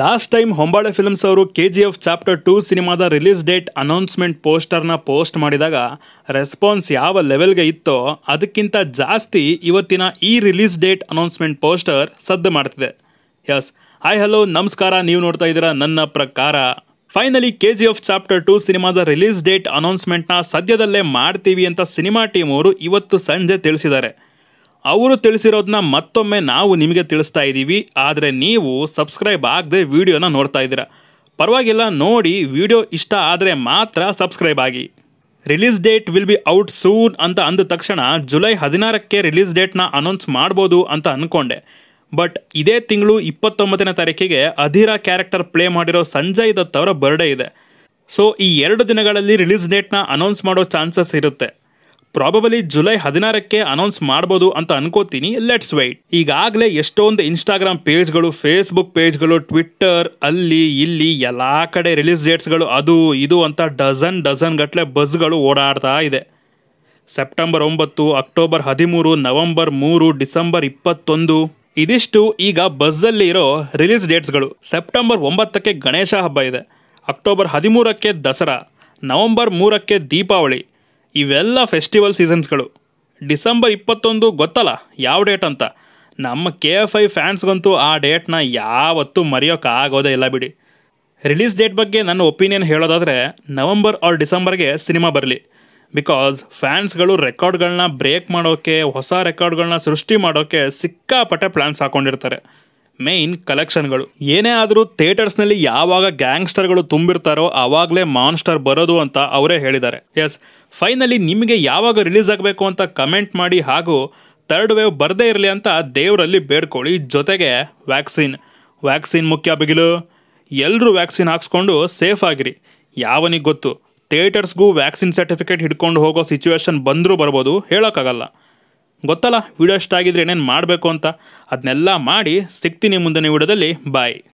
last time Hombale films ಅವರು K G F chapter two ಸಿನಿಮಾದ release date announcement ಪೋಸ್ಟರ್ನ post ಮಾಡಿದಾಗ ರೆಸ್ಪಾನ್ಸ್ ಯಾವ ಲೆವೆಲ್ಗೆ ಇತ್ತೋ ಅದಕ್ಕಿಂತ ಜಾಸ್ತಿ ಇವತ್ತಿನ ಈ ರಿಲೀಸ್ ಡೇಟ್ ಅನೌನ್ಸ್ಮೆಂಟ್ ಪೋಸ್ಟರ್ ಸದ್ದು ಮಾಡ್ತಿದೆ ಯಸ್ ಹಾಯ್ ಹಲೋ ನಮಸ್ಕಾರ ನೀವು ನೋಡ್ತಾ ಇದ್ದೀರಾ ನನ್ನ ಪ್ರಕಾರ finally K G F chapter two ಸಿನಿಮಾದ ರಿಲೀಸ್ ಡೇಟ್ ಅನೌನ್ಸ್ಮೆಂಟ್ನ ಸದ್ಯದಲ್ಲೇ ಮಾಡ್ತೀವಿ ಅಂತ ಸಿನಿಮಾ ಟೀಮ್ ಅವರು ಇವತ್ತು ಸಂಜೆ ತಿಳಿಸಿದ್ದಾರೆ ಅವರು ತಿಳಿಸಿರೋದನ್ನ ಮತ್ತೊಮ್ಮೆ ನಾವು ನಿಮಗೆ ತಿಳಿಸ್ತಾ ಇದ್ದೀವಿ ಆದರೆ ನೀವು ಸಬ್ಸ್ಕ್ರೈಬ್ ಆಗದೆ ವಿಡಿಯೋನ ನೋಡ್ತಾ ಇದ್ದೀರಾ ಪರವಾಗಿಲ್ಲ ನೋಡಿ ವಿಡಿಯೋ ಇಷ್ಟ ಆದರೆ ಮಾತ್ರ ಸಬ್ಸ್ಕ್ರೈಬ್ ಆಗಿ release date will be out soon ಅಂತ ಅಂದ ತಕ್ಷಣ ಜುಲೈ ಹದಿನಾರಕ್ಕೆ ರಿಲೀಸ್ ಡೇಟ್ನ ಅನೌನ್ಸ್ ಮಾಡ್ಬೋದು ಅಂತ ಅಂದ್ಕೊಂಡೆ ಬಟ್ ಇದೇ ತಿಂಗಳು ಇಪ್ಪತ್ತೊಂಬತ್ತನೇ ತಾರೀಕಿಗೆ ಅಧೀರ ಕ್ಯಾರೆಕ್ಟರ್ ಪ್ಲೇ ಮಾಡಿರೋ ಸಂಜಯ್ ದತ್ ಅವರ ಬರ್ಡೇ ಇದೆ ಸೊ ಈ ಎರಡು ದಿನಗಳಲ್ಲಿ ರಿಲೀಸ್ ಡೇಟ್ನ ಅನೌನ್ಸ್ ಮಾಡೋ ಚಾನ್ಸಸ್ ಇರುತ್ತೆ ಪ್ರಾಬಬಲಿ ಜುಲೈ ಹದಿನಾರಕ್ಕೆ ಅನೌನ್ಸ್ ಮಾಡ್ಬೋದು ಅಂತ ಅನ್ಕೋತೀನಿ ಲೆಟ್ಸ್ ವೈಟ್ ಈಗಾಗಲೇ ಎಷ್ಟೊಂದು ಇನ್ಸ್ಟಾಗ್ರಾಮ್ ಪೇಜ್ಗಳು ಫೇಸ್ಬುಕ್ ಪೇಜ್ಗಳು ಟ್ವಿಟ್ಟರ್ ಅಲ್ಲಿ ಇಲ್ಲಿ ಎಲ್ಲಾ ಕಡೆ ರಿಲೀಸ್ ಡೇಟ್ಸ್ಗಳು ಅದು ಇದು ಅಂತ ಡಜನ್ ಡಜನ್ ಗಟ್ಟಲೆ ಬಸ್ಗಳು ಓಡಾಡ್ತಾ ಇದೆ ಸೆಪ್ಟೆಂಬರ್ ಒಂಬತ್ತು ಅಕ್ಟೋಬರ್ ಹದಿಮೂರು ನವೆಂಬರ್ ಮೂರು ಡಿಸೆಂಬರ್ ಇಪ್ಪತ್ತೊಂದು ಇದಿಷ್ಟು ಈಗ ಬಸ್ಸಲ್ಲಿ ಇರೋ ರಿಲೀಸ್ ಡೇಟ್ಸ್ಗಳು ಸೆಪ್ಟೆಂಬರ್ ಒಂಬತ್ತಕ್ಕೆ ಗಣೇಶ ಹಬ್ಬ ಇದೆ ಅಕ್ಟೋಬರ್ ಹದಿಮೂರಕ್ಕೆ ದಸರಾ ನವೆಂಬರ್ ಮೂರಕ್ಕೆ ದೀಪಾವಳಿ ಇವೆಲ್ಲ ಫೆಸ್ಟಿವಲ್ ಸೀಸನ್ಸ್ಗಳು ಡಿಸೆಂಬರ್ ಇಪ್ಪತ್ತೊಂದು ಗೊತ್ತಲ್ಲ ಯಾವ ಡೇಟ್ ಅಂತ ನಮ್ಮ ಕೆ ಎಫ್ ಐ ಫ್ಯಾನ್ಸ್ಗಂತೂ ಆ ಡೇಟ್ನ ಯಾವತ್ತೂ ಮರೆಯೋಕ್ಕಾಗೋದೇ ಇಲ್ಲ ಬಿಡಿ ರಿಲೀಸ್ ಡೇಟ್ ಬಗ್ಗೆ ನನ್ನ ಒಪಿನಿಯನ್ ಹೇಳೋದಾದರೆ ನವಂಬರ್ ಆರ್ ಡಿಸೆಂಬರ್ಗೆ ಸಿನಿಮಾ ಬರಲಿ ಬಿಕಾಸ್ ಫ್ಯಾನ್ಸ್ಗಳು ರೆಕಾರ್ಡ್ಗಳನ್ನ ಬ್ರೇಕ್ ಮಾಡೋಕ್ಕೆ ಹೊಸ ರೆಕಾರ್ಡ್ಗಳನ್ನ ಸೃಷ್ಟಿ ಮಾಡೋಕ್ಕೆ ಸಿಕ್ಕಾಪಟ್ಟೆ ಪ್ಲ್ಯಾನ್ಸ್ ಹಾಕ್ಕೊಂಡಿರ್ತಾರೆ ಮೇನ್ ಕಲೆಕ್ಷನ್ಗಳು ಏನೇ ಆದರೂ ಥಿಯೇಟರ್ಸ್ನಲ್ಲಿ ಯಾವಾಗ ಗ್ಯಾಂಗ್ಸ್ಟರ್ಗಳು ತುಂಬಿರ್ತಾರೋ ಆವಾಗಲೇ ಮಾನ್ಸ್ಟರ್ ಬರೋದು ಅಂತ ಅವರೇ ಹೇಳಿದ್ದಾರೆ ಎಸ್ ಫೈನಲಿ ನಿಮಗೆ ಯಾವಾಗ ರಿಲೀಸ್ ಆಗಬೇಕು ಅಂತ ಕಮೆಂಟ್ ಮಾಡಿ ಹಾಗೂ ಥರ್ಡ್ ವೇವ್ ಬರದೇ ಇರಲಿ ಅಂತ ದೇವರಲ್ಲಿ ಬೇಡ್ಕೊಳ್ಳಿ ಜೊತೆಗೆ ವ್ಯಾಕ್ಸಿನ್ ವ್ಯಾಕ್ಸಿನ್ ಮುಖ್ಯ ಬಿಗಿಲು ಎಲ್ಲರೂ ವ್ಯಾಕ್ಸಿನ್ ಹಾಕ್ಸ್ಕೊಂಡು ಸೇಫ್ ಆಗಿರಿ ಯಾವನಿಗೆ ಗೊತ್ತು ಥಿಯೇಟರ್ಸ್ಗೂ ವ್ಯಾಕ್ಸಿನ್ ಸರ್ಟಿಫಿಕೇಟ್ ಹಿಡ್ಕೊಂಡು ಹೋಗೋ ಸಿಚುವೇಶನ್ ಬಂದರೂ ಬರ್ಬೋದು ಹೇಳೋಕ್ಕಾಗಲ್ಲ ಗೊತ್ತಲ್ಲ ವಿಡಿಯೋ ಇಷ್ಟ ಆಗಿದ್ರೆ ಏನೇನು ಮಾಡಬೇಕು ಅಂತ ಅದನ್ನೆಲ್ಲ ಮಾಡಿ ಸಿಗ್ತೀನಿ ಮುಂದಿನ ವೀಡಿಯೋದಲ್ಲಿ ಬಾಯ್